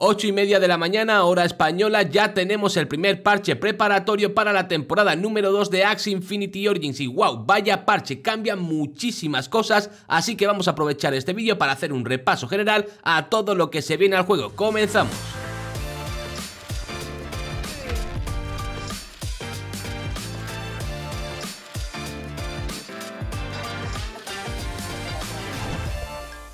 8 y media de la mañana, hora española, ya tenemos el primer parche preparatorio para la temporada número 2 de Axe Infinity Origins. Y wow, vaya parche, cambian muchísimas cosas, así que vamos a aprovechar este vídeo para hacer un repaso general a todo lo que se viene al juego. ¡Comenzamos!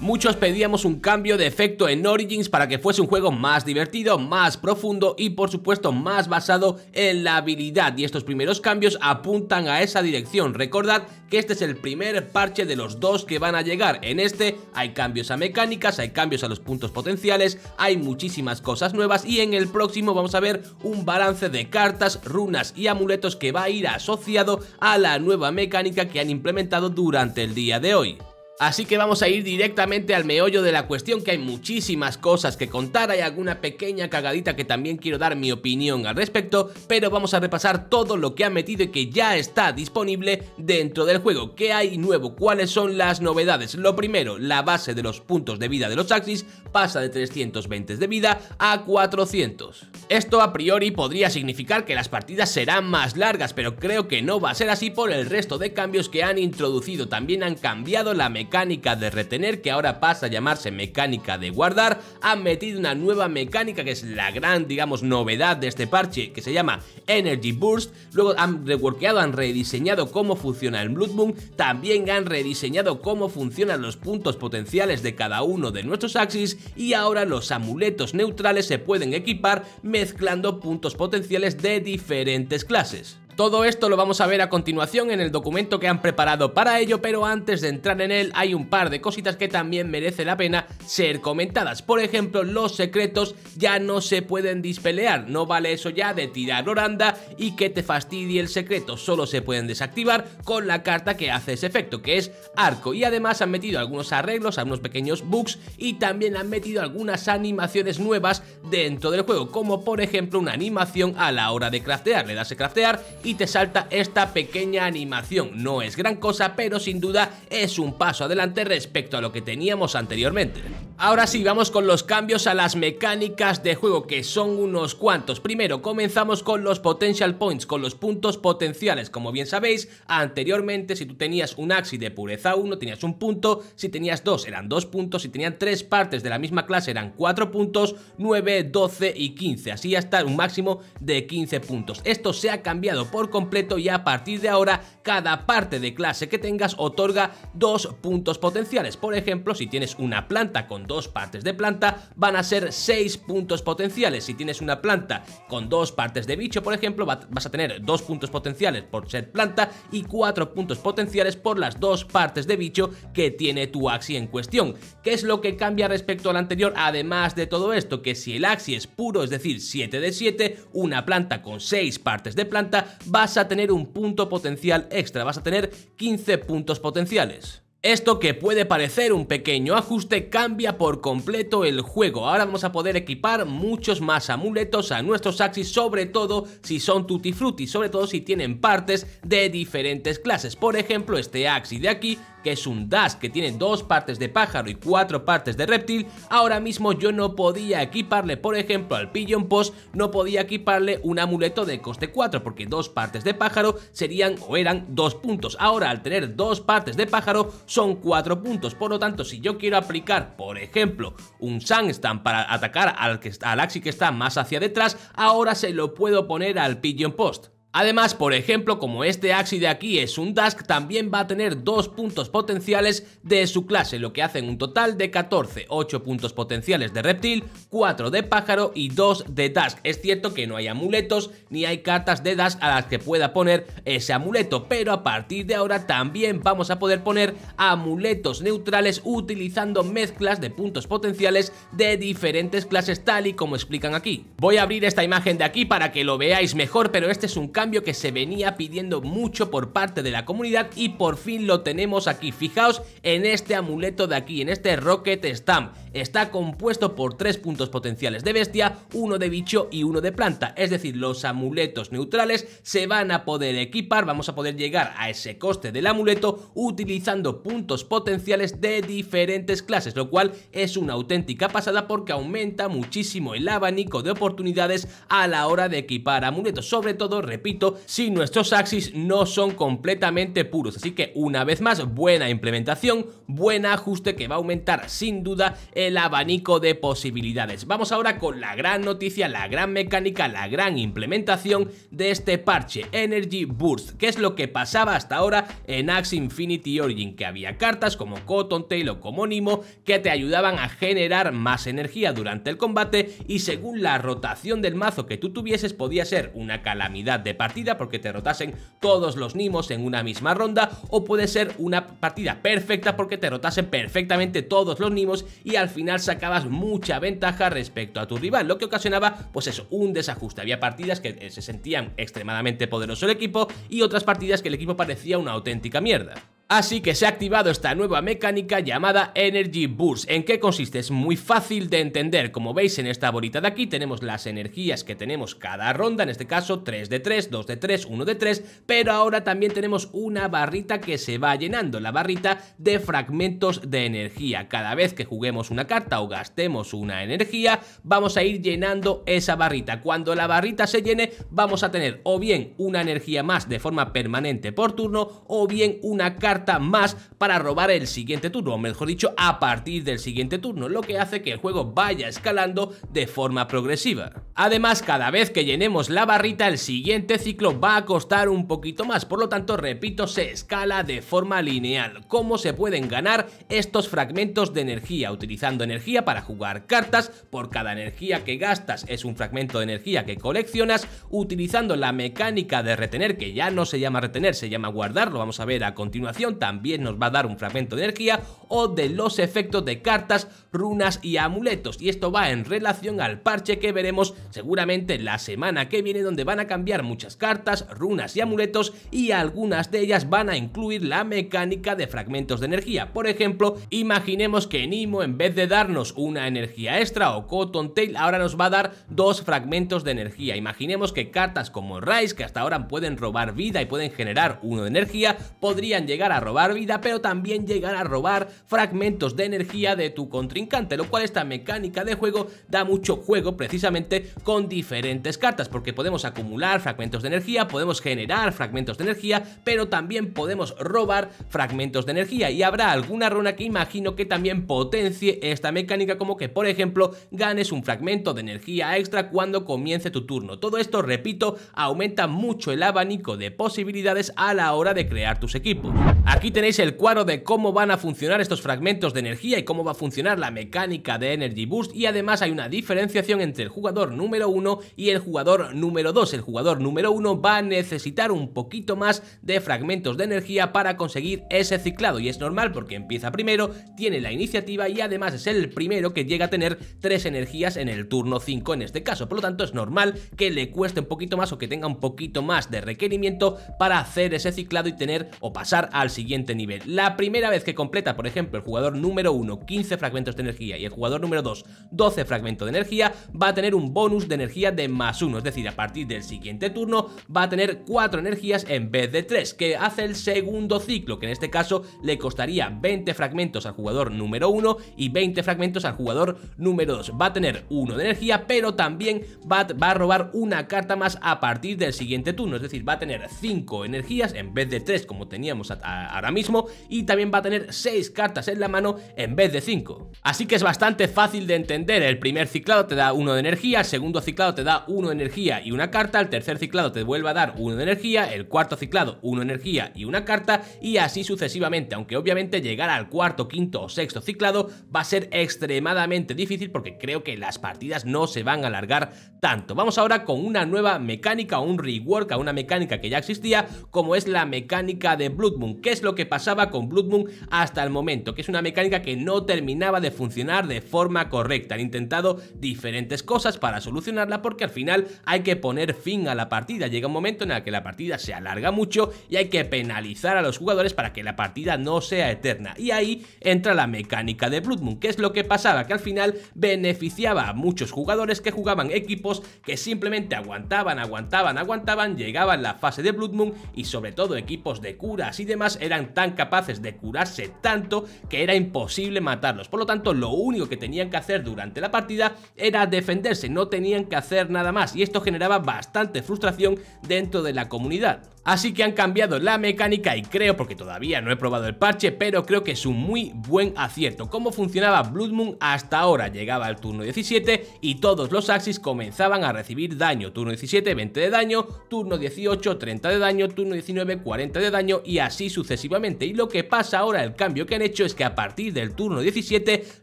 Muchos pedíamos un cambio de efecto en Origins para que fuese un juego más divertido, más profundo y por supuesto más basado en la habilidad y estos primeros cambios apuntan a esa dirección. Recordad que este es el primer parche de los dos que van a llegar. En este hay cambios a mecánicas, hay cambios a los puntos potenciales, hay muchísimas cosas nuevas y en el próximo vamos a ver un balance de cartas, runas y amuletos que va a ir asociado a la nueva mecánica que han implementado durante el día de hoy. Así que vamos a ir directamente al meollo de la cuestión que hay muchísimas cosas que contar, hay alguna pequeña cagadita que también quiero dar mi opinión al respecto, pero vamos a repasar todo lo que han metido y que ya está disponible dentro del juego, qué hay nuevo, cuáles son las novedades. Lo primero, la base de los puntos de vida de los Axis pasa de 320 de vida a 400. Esto a priori podría significar que las partidas serán más largas, pero creo que no va a ser así por el resto de cambios que han introducido, también han cambiado la mecánica mecánica de retener, que ahora pasa a llamarse mecánica de guardar, han metido una nueva mecánica que es la gran, digamos, novedad de este parche, que se llama Energy Burst, luego han reworkeado, han rediseñado cómo funciona el Blood Moon, también han rediseñado cómo funcionan los puntos potenciales de cada uno de nuestros axis y ahora los amuletos neutrales se pueden equipar mezclando puntos potenciales de diferentes clases. Todo esto lo vamos a ver a continuación en el documento que han preparado para ello, pero antes de entrar en él hay un par de cositas que también merece la pena ser comentadas. Por ejemplo, los secretos ya no se pueden dispelear, no vale eso ya de tirar oranda y que te fastidie el secreto, solo se pueden desactivar con la carta que hace ese efecto, que es arco. Y además han metido algunos arreglos, algunos pequeños bugs y también han metido algunas animaciones nuevas dentro del juego, como por ejemplo una animación a la hora de craftear. Le das a craftear y te salta esta pequeña animación. No es gran cosa, pero sin duda es un paso adelante respecto a lo que teníamos anteriormente. Ahora sí, vamos con los cambios a las mecánicas de juego, que son unos cuantos. Primero, comenzamos con los Potential Points, con los puntos potenciales. Como bien sabéis, anteriormente, si tú tenías un Axi de pureza 1, tenías un punto. Si tenías dos, eran dos puntos. Si tenían tres partes de la misma clase, eran cuatro puntos, 9, 12 y 15. Así hasta un máximo de 15 puntos. Esto se ha cambiado por completo y a partir de ahora cada parte de clase que tengas otorga dos puntos potenciales. Por ejemplo, si tienes una planta con dos partes de planta, van a ser seis puntos potenciales. Si tienes una planta con dos partes de bicho, por ejemplo, vas a tener dos puntos potenciales por ser planta y cuatro puntos potenciales por las dos partes de bicho que tiene tu axi en cuestión. ¿Qué es lo que cambia respecto al anterior? Además de todo esto, que si el axi es puro, es decir, 7 de 7, una planta con 6 partes de planta, vas a tener un punto potencial extra, vas a tener 15 puntos potenciales. Esto que puede parecer un pequeño ajuste cambia por completo el juego. Ahora vamos a poder equipar muchos más amuletos a nuestros Axis, sobre todo si son tutti frutti, sobre todo si tienen partes de diferentes clases. Por ejemplo, este axi de aquí que es un Dash que tiene dos partes de pájaro y cuatro partes de reptil, ahora mismo yo no podía equiparle, por ejemplo, al Pigeon Post, no podía equiparle un amuleto de coste 4, porque dos partes de pájaro serían o eran dos puntos. Ahora, al tener dos partes de pájaro, son cuatro puntos. Por lo tanto, si yo quiero aplicar, por ejemplo, un stand para atacar al, que, al Axi que está más hacia detrás, ahora se lo puedo poner al Pigeon Post. Además, por ejemplo, como este Axi de aquí es un Dusk, también va a tener dos puntos potenciales de su clase, lo que hacen un total de 14, 8 puntos potenciales de reptil, 4 de pájaro y 2 de Dusk. Es cierto que no hay amuletos ni hay cartas de Dusk a las que pueda poner ese amuleto, pero a partir de ahora también vamos a poder poner amuletos neutrales utilizando mezclas de puntos potenciales de diferentes clases tal y como explican aquí. Voy a abrir esta imagen de aquí para que lo veáis mejor, pero este es un caso que se venía pidiendo mucho por parte de la comunidad y por fin lo tenemos aquí. Fijaos en este amuleto de aquí, en este Rocket Stamp está compuesto por tres puntos potenciales de bestia, uno de bicho y uno de planta, es decir, los amuletos neutrales se van a poder equipar, vamos a poder llegar a ese coste del amuleto utilizando puntos potenciales de diferentes clases, lo cual es una auténtica pasada porque aumenta muchísimo el abanico de oportunidades a la hora de equipar amuletos, sobre todo, repito, si nuestros axis no son completamente puros, así que una vez más, buena implementación, buen ajuste que va a aumentar sin duda el el abanico de posibilidades. Vamos ahora con la gran noticia, la gran mecánica, la gran implementación de este parche Energy Burst, que es lo que pasaba hasta ahora en Axe Infinity Origin, que había cartas como Cotton Tail o Nimo que te ayudaban a generar más energía durante el combate y según la rotación del mazo que tú tuvieses podía ser una calamidad de partida porque te rotasen todos los nimos en una misma ronda o puede ser una partida perfecta porque te rotasen perfectamente todos los nimos y al final sacabas mucha ventaja respecto a tu rival, lo que ocasionaba, pues eso, un desajuste. Había partidas que eh, se sentían extremadamente poderoso el equipo y otras partidas que el equipo parecía una auténtica mierda. Así que se ha activado esta nueva mecánica llamada Energy Burst. ¿En qué consiste? Es muy fácil de entender. Como veis en esta bolita de aquí tenemos las energías que tenemos cada ronda, en este caso 3 de 3, 2 de 3, 1 de 3, pero ahora también tenemos una barrita que se va llenando, la barrita de fragmentos de energía. Cada vez que juguemos una carta o gastemos una energía, vamos a ir llenando esa barrita. Cuando la barrita se llene, vamos a tener o bien una energía más de forma permanente por turno o bien una carta más para robar el siguiente turno, o mejor dicho, a partir del siguiente turno, lo que hace que el juego vaya escalando de forma progresiva. Además, cada vez que llenemos la barrita, el siguiente ciclo va a costar un poquito más, por lo tanto, repito, se escala de forma lineal. ¿Cómo se pueden ganar estos fragmentos de energía? Utilizando energía para jugar cartas, por cada energía que gastas es un fragmento de energía que coleccionas, utilizando la mecánica de retener, que ya no se llama retener, se llama guardar, lo vamos a ver a continuación, también nos va a dar un fragmento de energía o de los efectos de cartas, runas y amuletos. Y esto va en relación al parche que veremos seguramente la semana que viene donde van a cambiar muchas cartas, runas y amuletos y algunas de ellas van a incluir la mecánica de fragmentos de energía. Por ejemplo, imaginemos que Nimo en vez de darnos una energía extra o Cotton Tail ahora nos va a dar dos fragmentos de energía. Imaginemos que cartas como Rice que hasta ahora pueden robar vida y pueden generar uno de energía podrían llegar a a robar vida, pero también llegar a robar fragmentos de energía de tu contrincante, lo cual esta mecánica de juego da mucho juego precisamente con diferentes cartas, porque podemos acumular fragmentos de energía, podemos generar fragmentos de energía, pero también podemos robar fragmentos de energía y habrá alguna runa que imagino que también potencie esta mecánica, como que por ejemplo ganes un fragmento de energía extra cuando comience tu turno. Todo esto, repito, aumenta mucho el abanico de posibilidades a la hora de crear tus equipos. Aquí tenéis el cuadro de cómo van a funcionar estos fragmentos de energía y cómo va a funcionar la mecánica de Energy Boost y además hay una diferenciación entre el jugador número 1 y el jugador número 2. El jugador número 1 va a necesitar un poquito más de fragmentos de energía para conseguir ese ciclado y es normal porque empieza primero, tiene la iniciativa y además es el primero que llega a tener tres energías en el turno 5 en este caso, por lo tanto es normal que le cueste un poquito más o que tenga un poquito más de requerimiento para hacer ese ciclado y tener o pasar al siguiente nivel. La primera vez que completa, por ejemplo, el jugador número 1 15 fragmentos de energía y el jugador número 2 12 fragmentos de energía, va a tener un bonus de energía de más 1, es decir, a partir del siguiente turno va a tener 4 energías en vez de 3, que hace el segundo ciclo, que en este caso le costaría 20 fragmentos al jugador número 1 y 20 fragmentos al jugador número 2. Va a tener 1 de energía, pero también va, a robar una carta más a partir del siguiente turno, es decir, va a tener 5 energías en vez de 3 como teníamos a ahora mismo y también va a tener 6 cartas en la mano en vez de 5. Así que es bastante fácil de entender, el primer ciclado te da 1 de energía, el segundo ciclado te da 1 de energía y una carta, el tercer ciclado te vuelve a dar 1 de energía, el cuarto ciclado 1 energía y una carta y así sucesivamente, aunque obviamente llegar al cuarto, quinto o sexto ciclado va a ser extremadamente difícil porque creo que las partidas no se van a alargar tanto. Vamos ahora con una nueva mecánica, o un rework a una mecánica que ya existía como es la mecánica de Blood Moon, es lo que pasaba con Blood hasta el momento, que es una mecánica que no terminaba de funcionar de forma correcta. Han intentado diferentes cosas para solucionarla porque al final hay que poner fin a la partida. Llega un momento en el que la partida se alarga mucho y hay que penalizar a los jugadores para que la partida no sea eterna. Y ahí entra la mecánica de Blood Moon, que es lo que pasaba, que al final beneficiaba a muchos jugadores que jugaban equipos que simplemente aguantaban, aguantaban, aguantaban, llegaban la fase de Blood y sobre todo equipos de curas y demás eran tan capaces de curarse tanto que era imposible matarlos. Por lo tanto, lo único que tenían que hacer durante la partida era defenderse, no tenían que hacer nada más y esto generaba bastante frustración dentro de la comunidad. Así que han cambiado la mecánica y creo, porque todavía no he probado el parche, pero creo que es un muy buen acierto. Cómo funcionaba Blood Moon hasta ahora, llegaba al turno 17 y todos los Axis comenzaban a recibir daño. Turno 17, 20 de daño, turno 18, 30 de daño, turno 19, 40 de daño y así sucesivamente. Y lo que pasa ahora, el cambio que han hecho es que a partir del turno 17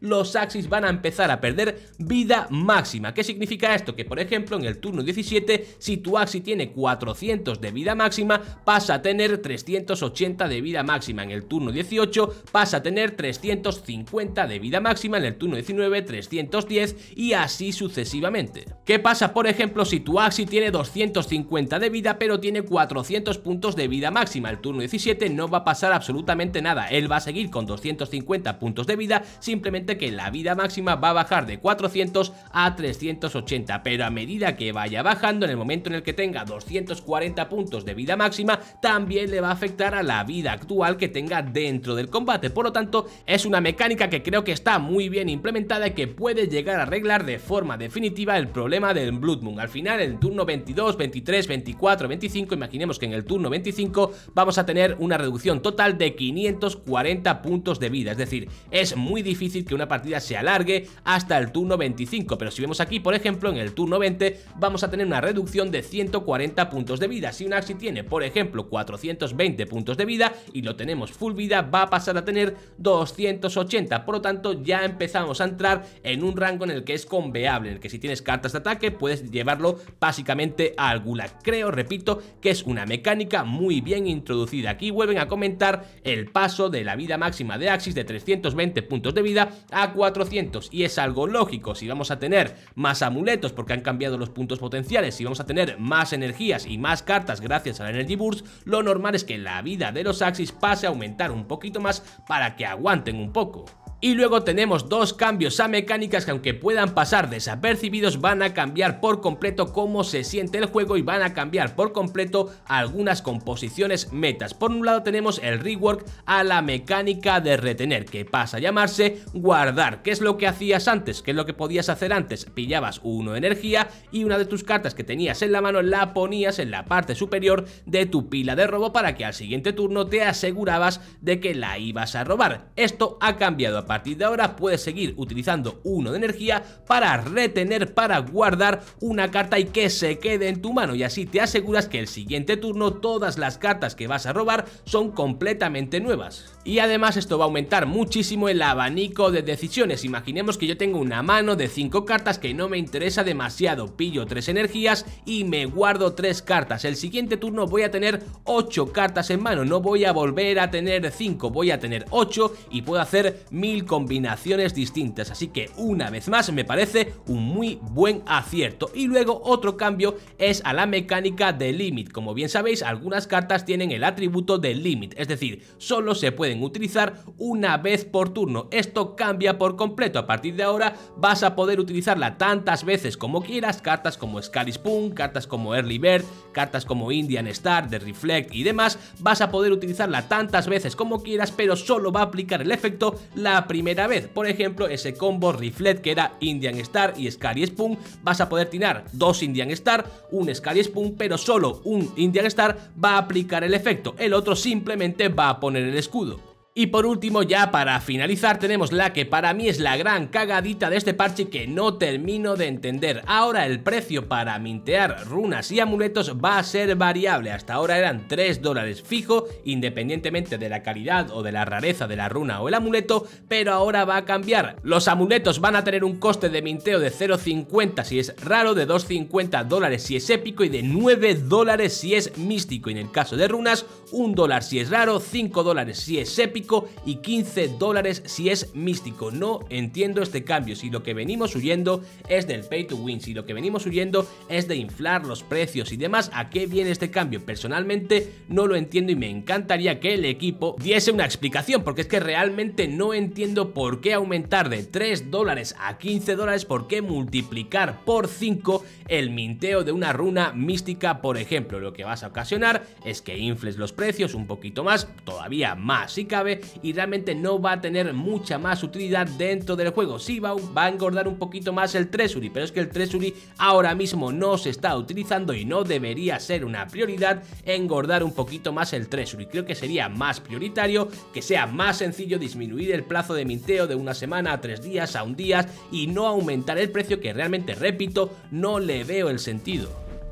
los Axis van a empezar a perder vida máxima. ¿Qué significa esto? Que por ejemplo en el turno 17, si tu Axis tiene 400 de vida máxima, pasa a tener 380 de vida máxima en el turno 18, pasa a tener 350 de vida máxima en el turno 19, 310 y así sucesivamente. ¿Qué pasa por ejemplo si tu Axi tiene 250 de vida pero tiene 400 puntos de vida máxima? El turno 17 no va a pasar absolutamente nada, él va a seguir con 250 puntos de vida, simplemente que la vida máxima va a bajar de 400 a 380, pero a medida que vaya bajando en el momento en el que tenga 240 puntos de vida máxima, máxima también le va a afectar a la vida actual que tenga dentro del combate. Por lo tanto, es una mecánica que creo que está muy bien implementada y que puede llegar a arreglar de forma definitiva el problema del Blood Moon. Al final, en el turno 22, 23, 24, 25, imaginemos que en el turno 25 vamos a tener una reducción total de 540 puntos de vida. Es decir, es muy difícil que una partida se alargue hasta el turno 25, pero si vemos aquí, por ejemplo, en el turno 20 vamos a tener una reducción de 140 puntos de vida. Si un Axi tiene por ejemplo 420 puntos de vida y lo tenemos full vida, va a pasar a tener 280, por lo tanto ya empezamos a entrar en un rango en el que es conveable, en el que si tienes cartas de ataque puedes llevarlo básicamente al gulag. Creo, repito, que es una mecánica muy bien introducida. Aquí vuelven a comentar el paso de la vida máxima de Axis de 320 puntos de vida a 400 y es algo lógico, si vamos a tener más amuletos porque han cambiado los puntos potenciales, si vamos a tener más energías y más cartas gracias a la energía Energy lo normal es que la vida de los Axis pase a aumentar un poquito más para que aguanten un poco. Y luego tenemos dos cambios a mecánicas que aunque puedan pasar desapercibidos van a cambiar por completo cómo se siente el juego y van a cambiar por completo algunas composiciones metas. Por un lado tenemos el rework a la mecánica de retener que pasa a llamarse guardar, que es lo que hacías antes, que es lo que podías hacer antes. Pillabas uno de energía y una de tus cartas que tenías en la mano la ponías en la parte superior de tu pila de robo para que al siguiente turno te asegurabas de que la ibas a robar. Esto ha cambiado a partir de ahora puedes seguir utilizando uno de energía para retener, para guardar una carta y que se quede en tu mano y así te aseguras que el siguiente turno todas las cartas que vas a robar son completamente nuevas. Y además esto va a aumentar muchísimo el abanico de decisiones, imaginemos que yo tengo una mano de 5 cartas que no me interesa demasiado, pillo 3 energías y me guardo 3 cartas, el siguiente turno voy a tener 8 cartas en mano, no voy a volver a tener 5, voy a tener 8 y puedo hacer mil combinaciones distintas, así que una vez más me parece un muy buen acierto. Y luego otro cambio es a la mecánica de Limit, como bien sabéis algunas cartas tienen el atributo de Limit, es decir, solo se pueden utilizar una vez por turno, esto cambia por completo, a partir de ahora vas a poder utilizarla tantas veces como quieras, cartas como Scaris Spoon, cartas como Early Bird, cartas como Indian Star, The Reflect y demás, vas a poder utilizarla tantas veces como quieras, pero solo va a aplicar el efecto la primera vez. Por ejemplo, ese combo Riflet que era Indian Star y Scary Spoon, vas a poder tirar dos Indian Star, un Scary Spoon, pero solo un Indian Star va a aplicar el efecto, el otro simplemente va a poner el escudo. Y por último, ya para finalizar, tenemos la que para mí es la gran cagadita de este parche que no termino de entender. Ahora el precio para mintear runas y amuletos va a ser variable. Hasta ahora eran 3 dólares fijo, independientemente de la calidad o de la rareza de la runa o el amuleto, pero ahora va a cambiar. Los amuletos van a tener un coste de minteo de 0,50 si es raro, de 2,50 dólares si es épico y de 9 dólares si es místico. en el caso de runas, 1 dólar si es raro, 5 dólares si es épico y 15 dólares si es místico. No entiendo este cambio. Si lo que venimos huyendo es del pay to win, si lo que venimos huyendo es de inflar los precios y demás, ¿a qué viene este cambio? Personalmente no lo entiendo y me encantaría que el equipo diese una explicación, porque es que realmente no entiendo por qué aumentar de 3 dólares a 15 dólares, por qué multiplicar por 5 el minteo de una runa mística, por ejemplo. Lo que vas a ocasionar es que infles los precios un poquito más, todavía más si cabe, y realmente no va a tener mucha más utilidad dentro del juego. Sí va, a engordar un poquito más el tresuri, pero es que el tresuri ahora mismo no se está utilizando y no debería ser una prioridad engordar un poquito más el tresuri. Creo que sería más prioritario que sea más sencillo disminuir el plazo de minteo de una semana a tres días a un día y no aumentar el precio que realmente, repito, no le veo el sentido.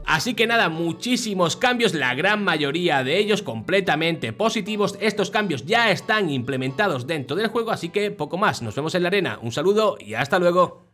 Así que nada, muchísimos cambios, la gran mayoría de ellos completamente positivos. Estos cambios ya están implementados dentro del juego, así que poco más. Nos vemos en la arena. Un saludo y hasta luego.